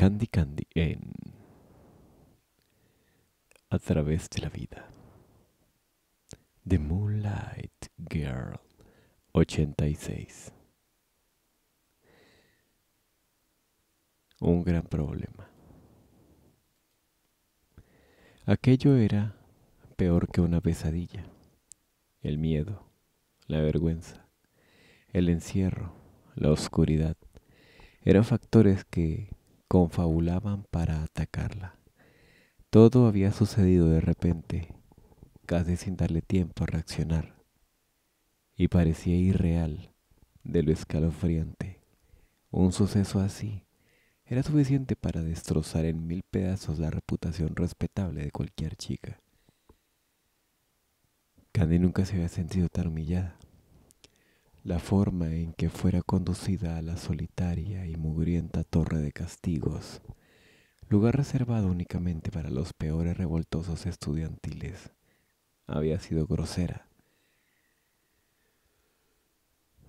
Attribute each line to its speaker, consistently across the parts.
Speaker 1: Candy Candy en A través de la vida. The Moonlight Girl 86. Un gran problema. Aquello era peor que una pesadilla. El miedo, la vergüenza, el encierro, la oscuridad, eran factores que confabulaban para atacarla. Todo había sucedido de repente, casi sin darle tiempo a reaccionar, y parecía irreal de lo escalofriante. Un suceso así era suficiente para destrozar en mil pedazos la reputación respetable de cualquier chica. Candy nunca se había sentido tan humillada la forma en que fuera conducida a la solitaria y mugrienta torre de castigos, lugar reservado únicamente para los peores revoltosos estudiantiles, había sido grosera.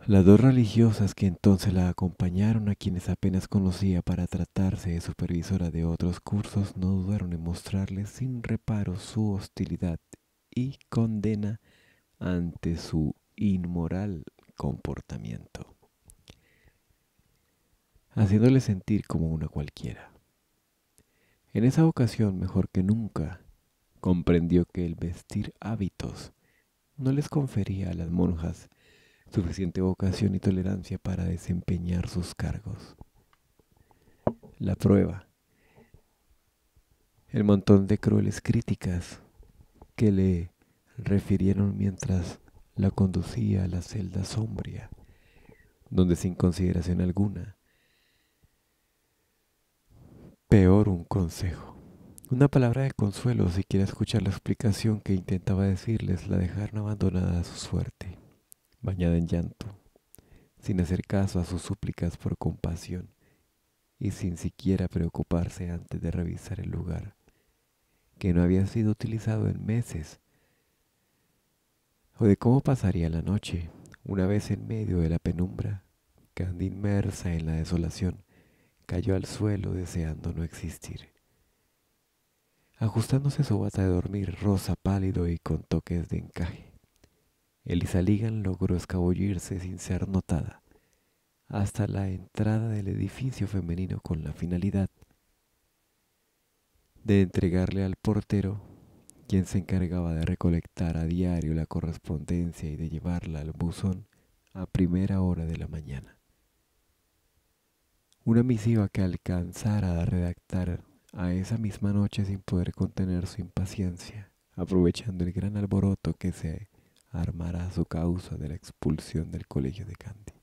Speaker 1: Las dos religiosas que entonces la acompañaron a quienes apenas conocía para tratarse de supervisora de otros cursos no dudaron en mostrarle sin reparo su hostilidad y condena ante su inmoral comportamiento, haciéndole sentir como una cualquiera. En esa ocasión, mejor que nunca, comprendió que el vestir hábitos no les confería a las monjas suficiente vocación y tolerancia para desempeñar sus cargos. La prueba, el montón de crueles críticas que le refirieron mientras la conducía a la celda sombría, donde sin consideración alguna, peor un consejo. Una palabra de consuelo, si quiere escuchar la explicación que intentaba decirles, la dejaron abandonada a su suerte, bañada en llanto, sin hacer caso a sus súplicas por compasión y sin siquiera preocuparse antes de revisar el lugar, que no había sido utilizado en meses de cómo pasaría la noche, una vez en medio de la penumbra, Candy inmersa en la desolación, cayó al suelo deseando no existir. Ajustándose su bata de dormir rosa pálido y con toques de encaje, Elisa Ligan logró escabullirse sin ser notada hasta la entrada del edificio femenino con la finalidad de entregarle al portero quien se encargaba de recolectar a diario la correspondencia y de llevarla al buzón a primera hora de la mañana. Una misiva que alcanzara a redactar a esa misma noche sin poder contener su impaciencia, aprovechando el gran alboroto que se armará a su causa de la expulsión del colegio de Candy.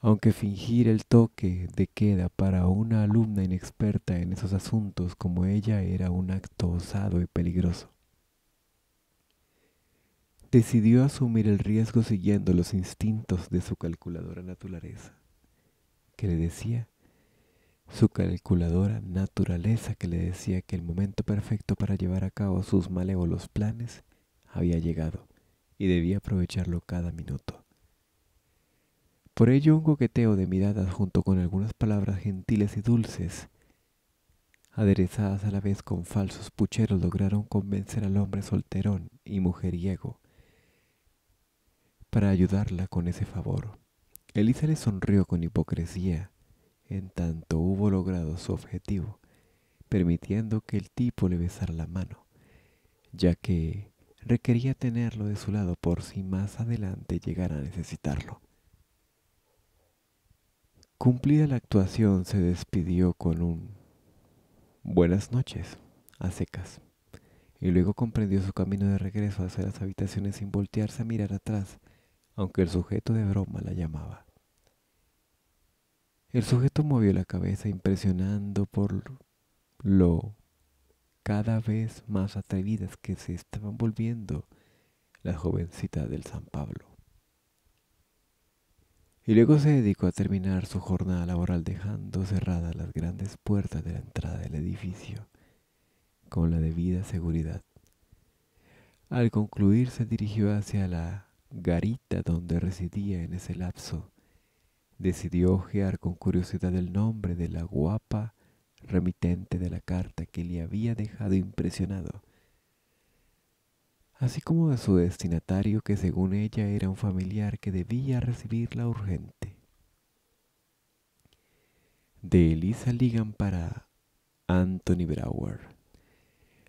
Speaker 1: Aunque fingir el toque de queda para una alumna inexperta en esos asuntos como ella era un acto osado y peligroso. Decidió asumir el riesgo siguiendo los instintos de su calculadora naturaleza, que le decía, su calculadora naturaleza que le decía que el momento perfecto para llevar a cabo sus malévolos planes había llegado y debía aprovecharlo cada minuto. Por ello un coqueteo de miradas junto con algunas palabras gentiles y dulces, aderezadas a la vez con falsos pucheros, lograron convencer al hombre solterón y mujeriego para ayudarla con ese favor. Elisa le sonrió con hipocresía, en tanto hubo logrado su objetivo, permitiendo que el tipo le besara la mano, ya que requería tenerlo de su lado por si más adelante llegara a necesitarlo. Cumplida la actuación, se despidió con un buenas noches a secas, y luego comprendió su camino de regreso hacia las habitaciones sin voltearse a mirar atrás, aunque el sujeto de broma la llamaba. El sujeto movió la cabeza impresionando por lo cada vez más atrevidas que se estaban volviendo la jovencita del San Pablo y luego se dedicó a terminar su jornada laboral dejando cerradas las grandes puertas de la entrada del edificio con la debida seguridad. Al concluir se dirigió hacia la garita donde residía en ese lapso. Decidió ojear con curiosidad el nombre de la guapa remitente de la carta que le había dejado impresionado así como de su destinatario que según ella era un familiar que debía recibirla urgente. De Elisa Ligan para Anthony Brower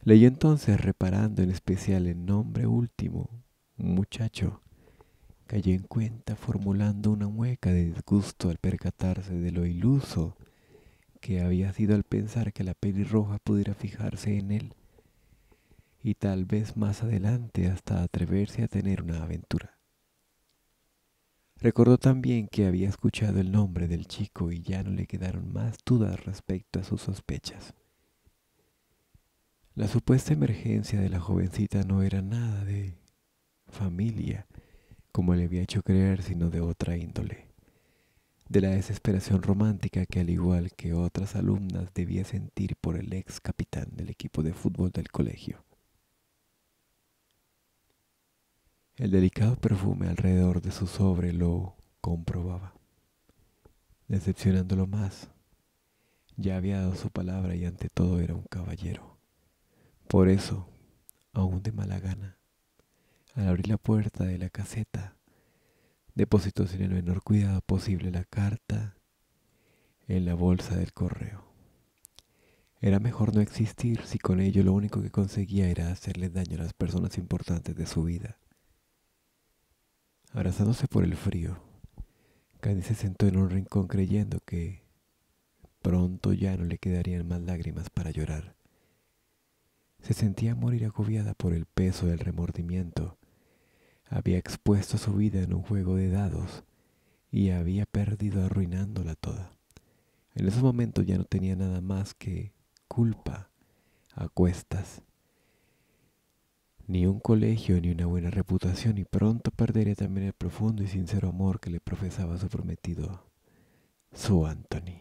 Speaker 1: Leyó entonces reparando en especial el nombre último, muchacho. Cayó en cuenta formulando una mueca de disgusto al percatarse de lo iluso que había sido al pensar que la pelirroja pudiera fijarse en él y tal vez más adelante hasta atreverse a tener una aventura. Recordó también que había escuchado el nombre del chico y ya no le quedaron más dudas respecto a sus sospechas. La supuesta emergencia de la jovencita no era nada de familia, como le había hecho creer, sino de otra índole, de la desesperación romántica que al igual que otras alumnas debía sentir por el ex capitán del equipo de fútbol del colegio. El delicado perfume alrededor de su sobre lo comprobaba, decepcionándolo más. Ya había dado su palabra y ante todo era un caballero. Por eso, aún de mala gana, al abrir la puerta de la caseta, depositó sin el menor cuidado posible la carta en la bolsa del correo. Era mejor no existir si con ello lo único que conseguía era hacerle daño a las personas importantes de su vida abrazándose por el frío. Candy se sentó en un rincón creyendo que pronto ya no le quedarían más lágrimas para llorar. Se sentía morir agobiada por el peso del remordimiento. Había expuesto su vida en un juego de dados y había perdido arruinándola toda. En esos momentos ya no tenía nada más que culpa a cuestas ni un colegio ni una buena reputación y pronto perdería también el profundo y sincero amor que le profesaba su prometido, su Anthony.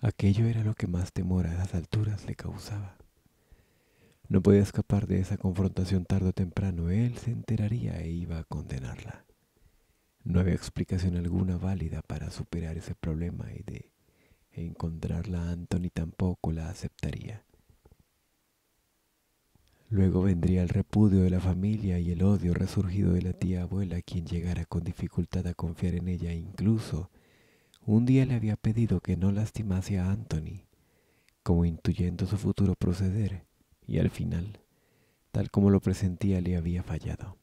Speaker 1: Aquello era lo que más temor a esas alturas le causaba. No podía escapar de esa confrontación tarde o temprano, él se enteraría e iba a condenarla. No había explicación alguna válida para superar ese problema y de encontrarla Anthony tampoco la aceptaría. Luego vendría el repudio de la familia y el odio resurgido de la tía abuela, quien llegara con dificultad a confiar en ella incluso. Un día le había pedido que no lastimase a Anthony, como intuyendo su futuro proceder, y al final, tal como lo presentía, le había fallado.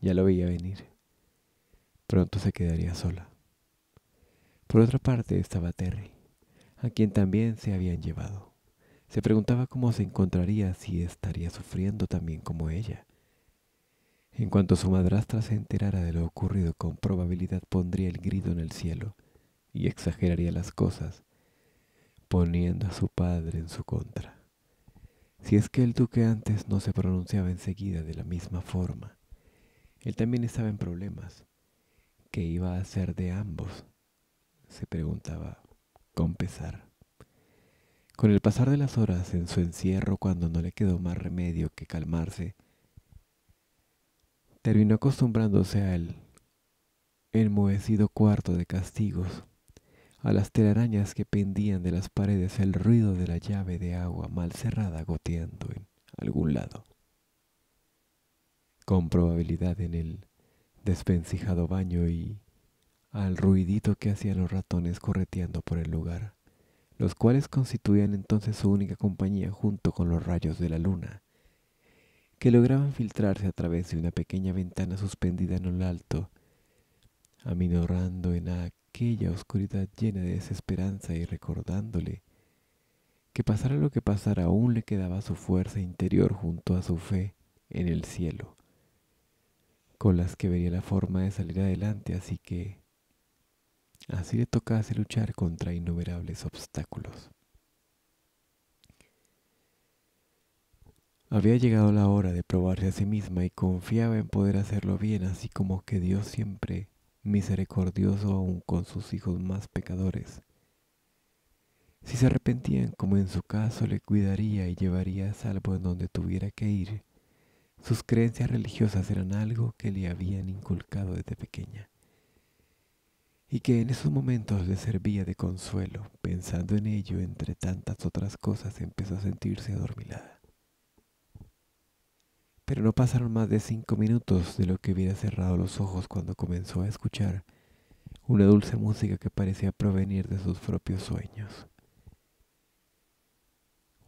Speaker 1: Ya lo veía venir. Pronto se quedaría sola. Por otra parte estaba Terry, a quien también se habían llevado. Se preguntaba cómo se encontraría si estaría sufriendo también como ella. En cuanto su madrastra se enterara de lo ocurrido, con probabilidad pondría el grito en el cielo y exageraría las cosas, poniendo a su padre en su contra. Si es que el duque antes no se pronunciaba enseguida de la misma forma, él también estaba en problemas. ¿Qué iba a hacer de ambos? se preguntaba con pesar. Con el pasar de las horas en su encierro cuando no le quedó más remedio que calmarse, terminó acostumbrándose al enmohecido cuarto de castigos, a las telarañas que pendían de las paredes, al ruido de la llave de agua mal cerrada goteando en algún lado. Con probabilidad en el despensijado baño y al ruidito que hacían los ratones correteando por el lugar los cuales constituían entonces su única compañía junto con los rayos de la luna, que lograban filtrarse a través de una pequeña ventana suspendida en el alto, aminorando en aquella oscuridad llena de desesperanza y recordándole que pasara lo que pasara aún le quedaba su fuerza interior junto a su fe en el cielo, con las que vería la forma de salir adelante, así que Así le tocase luchar contra innumerables obstáculos. Había llegado la hora de probarse a sí misma y confiaba en poder hacerlo bien, así como que Dios siempre misericordioso aún con sus hijos más pecadores. Si se arrepentían, como en su caso, le cuidaría y llevaría a salvo en donde tuviera que ir. Sus creencias religiosas eran algo que le habían inculcado desde pequeña y que en esos momentos le servía de consuelo. Pensando en ello, entre tantas otras cosas, empezó a sentirse adormilada. Pero no pasaron más de cinco minutos de lo que hubiera cerrado los ojos cuando comenzó a escuchar una dulce música que parecía provenir de sus propios sueños.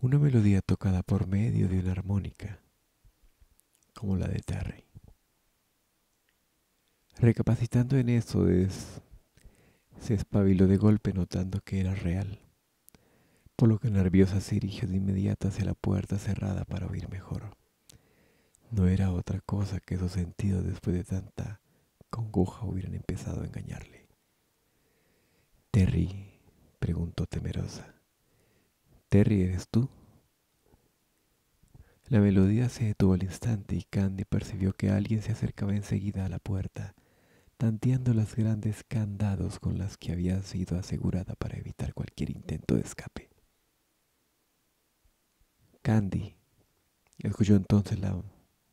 Speaker 1: Una melodía tocada por medio de una armónica, como la de Terry. Recapacitando en eso, es... Se espabiló de golpe notando que era real, por lo que nerviosa se dirigió de inmediato hacia la puerta cerrada para oír mejor. No era otra cosa que su sentido después de tanta congoja hubieran empezado a engañarle. Terry, preguntó temerosa. Terry, ¿eres tú? La melodía se detuvo al instante y Candy percibió que alguien se acercaba enseguida a la puerta tanteando las grandes candados con las que había sido asegurada para evitar cualquier intento de escape. Candy, escuchó entonces la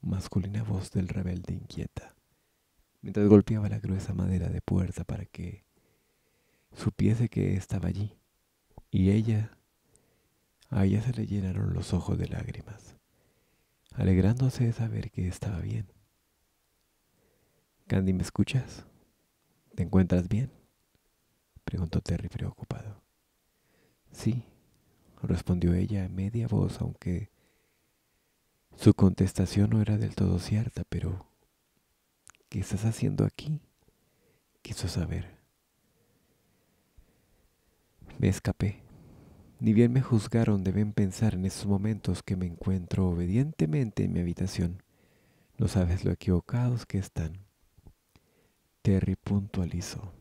Speaker 1: masculina voz del rebelde inquieta, mientras golpeaba la gruesa madera de puerta para que supiese que estaba allí, y ella, a ella se le llenaron los ojos de lágrimas, alegrándose de saber que estaba bien Candy, ¿me escuchas? ¿Te encuentras bien? preguntó Terry preocupado. Sí, respondió ella en media voz, aunque su contestación no era del todo cierta, pero ¿qué estás haciendo aquí? quiso saber. Me escapé. Ni bien me juzgaron, deben pensar en esos momentos que me encuentro obedientemente en mi habitación. No sabes lo equivocados que están. Terry puntualizó.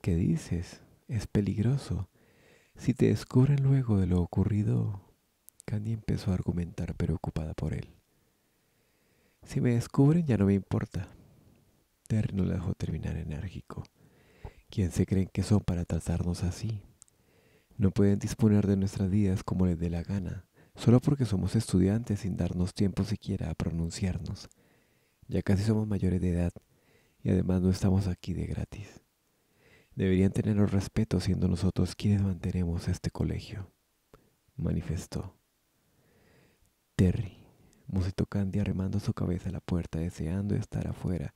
Speaker 1: ¿Qué dices? Es peligroso. Si te descubren luego de lo ocurrido... Candy empezó a argumentar preocupada por él. Si me descubren ya no me importa. Terry no la dejó terminar enérgico. ¿Quién se creen que son para tratarnos así? No pueden disponer de nuestras vidas como les dé la gana, solo porque somos estudiantes sin darnos tiempo siquiera a pronunciarnos. Ya casi somos mayores de edad y además no estamos aquí de gratis. Deberían tenernos respeto siendo nosotros quienes mantenemos este colegio. Manifestó. Terry musitó Candy arremando su cabeza a la puerta, deseando estar afuera,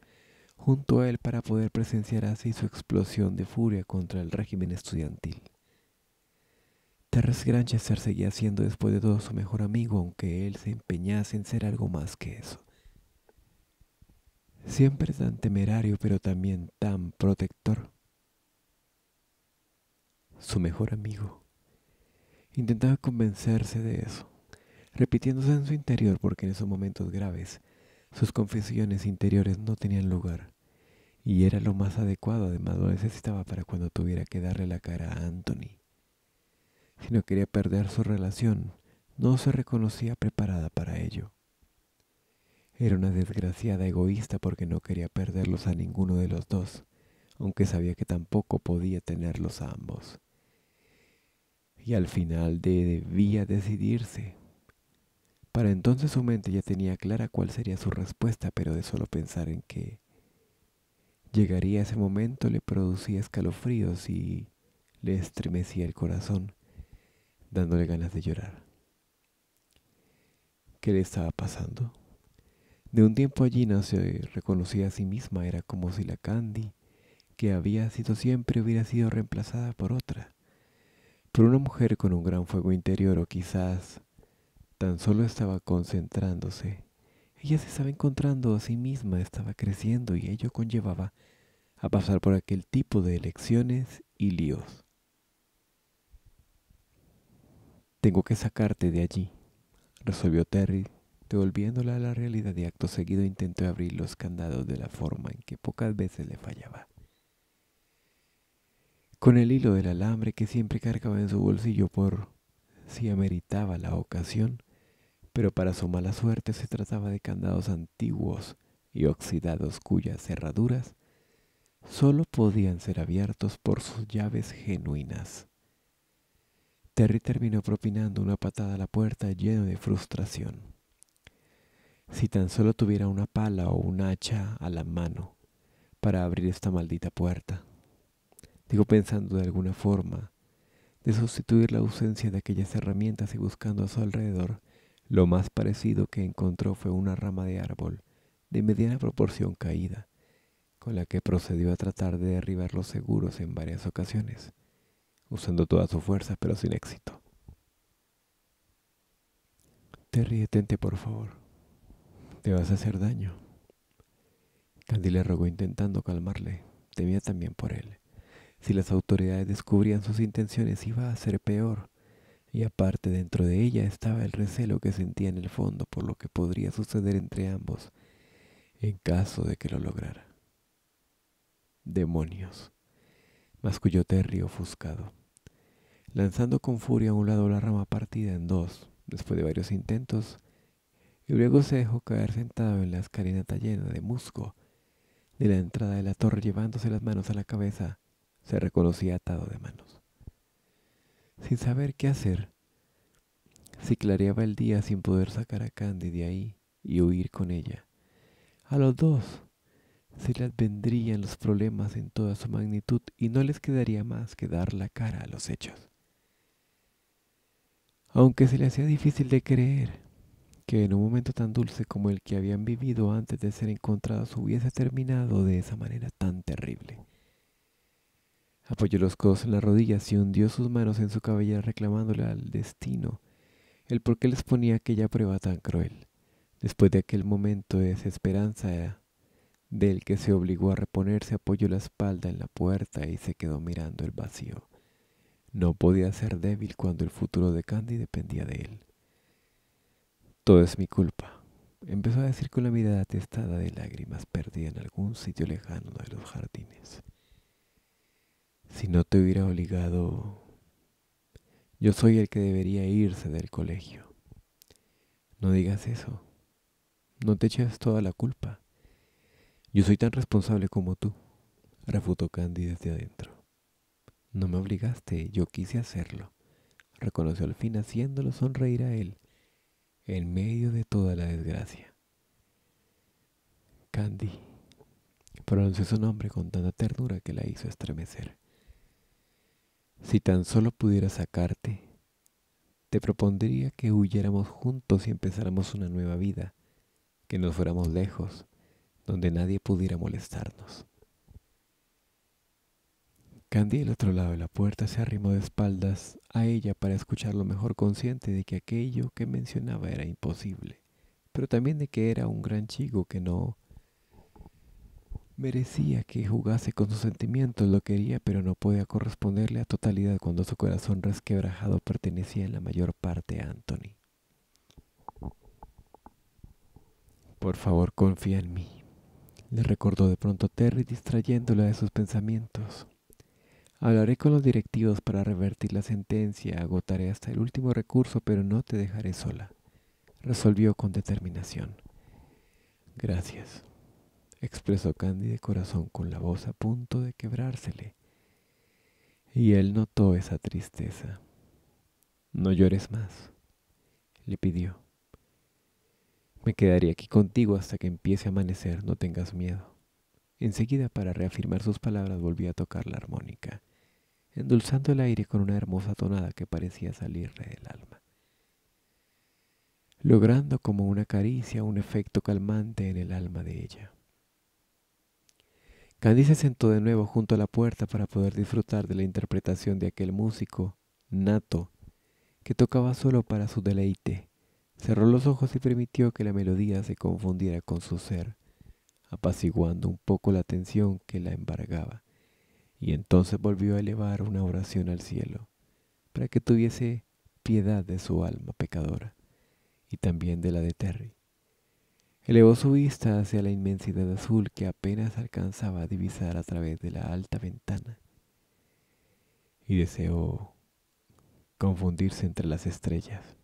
Speaker 1: junto a él para poder presenciar así su explosión de furia contra el régimen estudiantil. Terry Granchester seguía siendo después de todo su mejor amigo, aunque él se empeñase en ser algo más que eso siempre tan temerario pero también tan protector. Su mejor amigo intentaba convencerse de eso, repitiéndose en su interior porque en esos momentos graves sus confesiones interiores no tenían lugar y era lo más adecuado, además lo necesitaba para cuando tuviera que darle la cara a Anthony. Si no quería perder su relación, no se reconocía preparada para ello. Era una desgraciada egoísta porque no quería perderlos a ninguno de los dos, aunque sabía que tampoco podía tenerlos a ambos. Y al final de debía decidirse. Para entonces su mente ya tenía clara cuál sería su respuesta, pero de solo pensar en que llegaría ese momento le producía escalofríos y le estremecía el corazón, dándole ganas de llorar. ¿Qué le estaba pasando? De un tiempo allí no se reconocía a sí misma, era como si la Candy, que había sido siempre, hubiera sido reemplazada por otra, por una mujer con un gran fuego interior o quizás tan solo estaba concentrándose. Ella se estaba encontrando a sí misma, estaba creciendo y ello conllevaba a pasar por aquel tipo de elecciones y líos. Tengo que sacarte de allí, resolvió Terry devolviéndola a la realidad de acto seguido intentó abrir los candados de la forma en que pocas veces le fallaba. Con el hilo del alambre que siempre cargaba en su bolsillo por si ameritaba la ocasión, pero para su mala suerte se trataba de candados antiguos y oxidados cuyas cerraduras solo podían ser abiertos por sus llaves genuinas. Terry terminó propinando una patada a la puerta lleno de frustración. Si tan solo tuviera una pala o un hacha a la mano para abrir esta maldita puerta. Digo pensando de alguna forma de sustituir la ausencia de aquellas herramientas y buscando a su alrededor, lo más parecido que encontró fue una rama de árbol de mediana proporción caída, con la que procedió a tratar de derribar los seguros en varias ocasiones, usando toda su fuerza pero sin éxito. Terry, detente por favor. Te vas a hacer daño. Candy le rogó intentando calmarle. Temía también por él. Si las autoridades descubrían sus intenciones iba a ser peor. Y aparte dentro de ella estaba el recelo que sentía en el fondo por lo que podría suceder entre ambos en caso de que lo lograra. Demonios, masculló Terry ofuscado, lanzando con furia a un lado la rama partida en dos. Después de varios intentos, y luego se dejó caer sentado en la escalinata llena de musgo de la entrada de la torre llevándose las manos a la cabeza. Se reconocía atado de manos. Sin saber qué hacer, se clareaba el día sin poder sacar a Candy de ahí y huir con ella. A los dos se les vendrían los problemas en toda su magnitud y no les quedaría más que dar la cara a los hechos. Aunque se le hacía difícil de creer, que en un momento tan dulce como el que habían vivido antes de ser encontrados hubiese terminado de esa manera tan terrible. Apoyó los codos en las rodillas y hundió sus manos en su cabellera reclamándole al destino el por qué les ponía aquella prueba tan cruel, después de aquel momento de desesperanza del que se obligó a reponerse, apoyó la espalda en la puerta y se quedó mirando el vacío. No podía ser débil cuando el futuro de Candy dependía de él. Todo es mi culpa. Empezó a decir con la mirada atestada de lágrimas perdida en algún sitio lejano de los jardines. Si no te hubiera obligado, yo soy el que debería irse del colegio. No digas eso. No te eches toda la culpa. Yo soy tan responsable como tú, refutó Candy desde adentro. No me obligaste, yo quise hacerlo, reconoció al fin haciéndolo sonreír a él en medio de toda la desgracia. Candy pronunció su nombre con tanta ternura que la hizo estremecer. Si tan solo pudiera sacarte, te propondría que huyéramos juntos y empezáramos una nueva vida, que nos fuéramos lejos, donde nadie pudiera molestarnos. Candy, del otro lado de la puerta, se arrimó de espaldas a ella para escucharlo mejor consciente de que aquello que mencionaba era imposible, pero también de que era un gran chico que no merecía que jugase con sus sentimientos, lo quería, pero no podía corresponderle a totalidad cuando su corazón resquebrajado pertenecía en la mayor parte a Anthony. Por favor, confía en mí, le recordó de pronto Terry distrayéndola de sus pensamientos. Hablaré con los directivos para revertir la sentencia, agotaré hasta el último recurso, pero no te dejaré sola, resolvió con determinación. Gracias, expresó Candy de corazón con la voz a punto de quebrársele. Y él notó esa tristeza. No llores más, le pidió. Me quedaré aquí contigo hasta que empiece a amanecer, no tengas miedo. Enseguida, para reafirmar sus palabras, volvió a tocar la armónica endulzando el aire con una hermosa tonada que parecía salirle del alma, logrando como una caricia un efecto calmante en el alma de ella. Candy se sentó de nuevo junto a la puerta para poder disfrutar de la interpretación de aquel músico nato que tocaba solo para su deleite. Cerró los ojos y permitió que la melodía se confundiera con su ser, apaciguando un poco la tensión que la embargaba y entonces volvió a elevar una oración al cielo, para que tuviese piedad de su alma pecadora, y también de la de Terry. Elevó su vista hacia la inmensidad azul que apenas alcanzaba a divisar a través de la alta ventana, y deseó confundirse entre las estrellas.